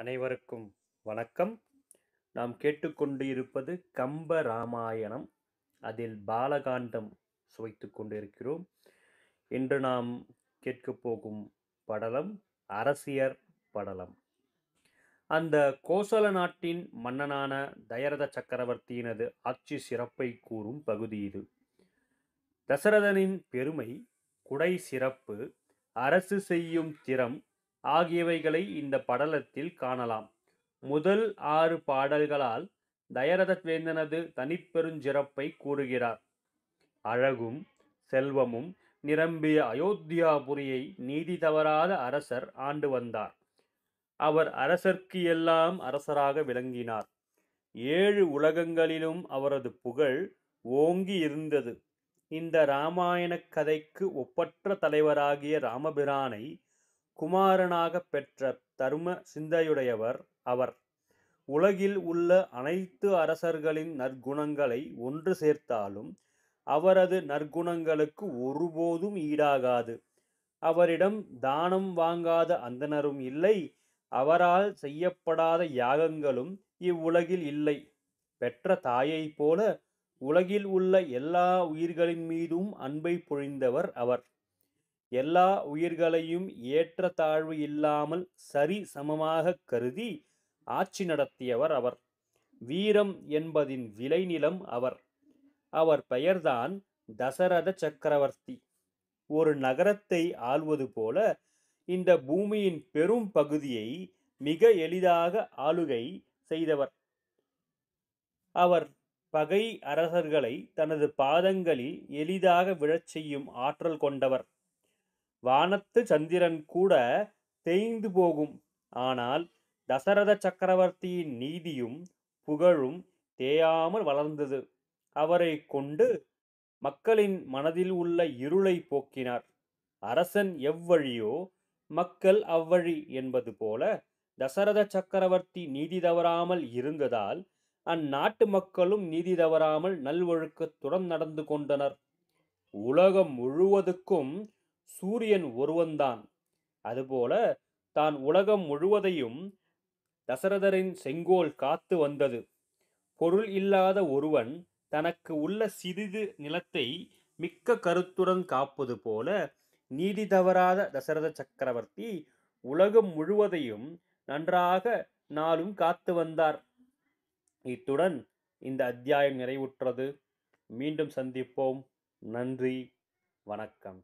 அனைவருக்கும் வணக்கம் நாம் கேட்டுக்கொண்டு இருப்பது கம்ப ராமாயணம் அதில் பாலகாண்டம் சுவைத்து கொண்டிருக்கிறோம் இன்று நாம் கேட்கப் போகும் படலம் அரசியர் படலம் அந்த கோசல நாட்டின் மன்னனான தயரத சக்கரவர்த்தியினது ஆட்சி சிறப்பை கூறும் பகுதி இது தசரதனின் பெருமை குடை சிறப்பு அரசு செய்யும் திறம் ஆகியவைகளை இந்த படலத்தில் காணலாம் முதல் ஆறு பாடல்களால் தயரதத்வேந்தனது தனிப்பெருஞ்சிறப்பை கூறுகிறார் அழகும் செல்வமும் நிரம்பிய அயோத்தியாபுரியை நீதி தவறாத அரசர் ஆண்டு வந்தார் அவர் அரசர்க்கு எல்லாம் அரசராக விளங்கினார் ஏழு உலகங்களிலும் அவரது புகழ் ஓங்கி இருந்தது இந்த இராமாயணக் கதைக்கு ஒப்பற்ற தலைவராகிய ராமபிரானை குமாரனாகப் பெற்ற தர்ம சிந்தையுடையவர் அவர் உலகில் உள்ள அனைத்து அரசர்களின் நற்குணங்களை ஒன்று சேர்த்தாலும் அவரது நற்குணங்களுக்கு ஒருபோதும் ஈடாகாது அவரிடம் தானம் வாங்காத அந்தனரும் இல்லை அவரால் செய்யப்படாத யாகங்களும் இவ்வுலகில் இல்லை பெற்ற தாயைப் போல உலகில் உள்ள எல்லா உயிர்களின் மீதும் அன்பை பொழிந்தவர் அவர் எல்லா உயிர்களையும் ஏற்ற தாழ்வு இல்லாமல் சரி சமமாக கருதி ஆட்சி நடத்தியவர் அவர் வீரம் என்பதின் விளைநிலம் அவர் அவர் பெயர்தான் தசரத சக்கரவர்த்தி ஒரு நகரத்தை ஆள்வது போல இந்த பூமியின் பெரும் பகுதியை மிக எளிதாக ஆளுகை செய்தவர் அவர் பகை அரசர்களை தனது பாதங்களில் எளிதாக விழச் செய்யும் ஆற்றல் கொண்டவர் வானத்து சந்திரன் கூட தேய்ந்து போகும் ஆனால் தசரத சக்கரவர்த்தியின் நீதியும் புகழும் தேயாமல் வளர்ந்தது அவரை கொண்டு மக்களின் மனதில் உள்ள இருளை போக்கினார் அரசன் எவ்வழியோ மக்கள் அவ்வழி என்பது போல தசரத சக்கரவர்த்தி நீதி தவறாமல் இருந்ததால் அந்நாட்டு மக்களும் நீதி தவறாமல் நல்வொழுக்கத்துடன் நடந்து கொண்டனர் உலகம் முழுவதுக்கும் சூரியன் ஒருவன்தான் அதுபோல தான் உலகம் முழுவதையும் தசரதரின் செங்கோல் காத்து வந்தது பொருள் இல்லாத ஒருவன் தனக்கு உள்ள சிறிது நிலத்தை மிக்க கருத்துடன் காப்பது போல நீதி தவறாத தசரத சக்கரவர்த்தி உலகம் முழுவதையும் நன்றாக நாளும் காத்து வந்தார் இத்துடன் இந்த அத்தியாயம் நிறைவுற்றது மீண்டும் சந்திப்போம் நன்றி வணக்கம்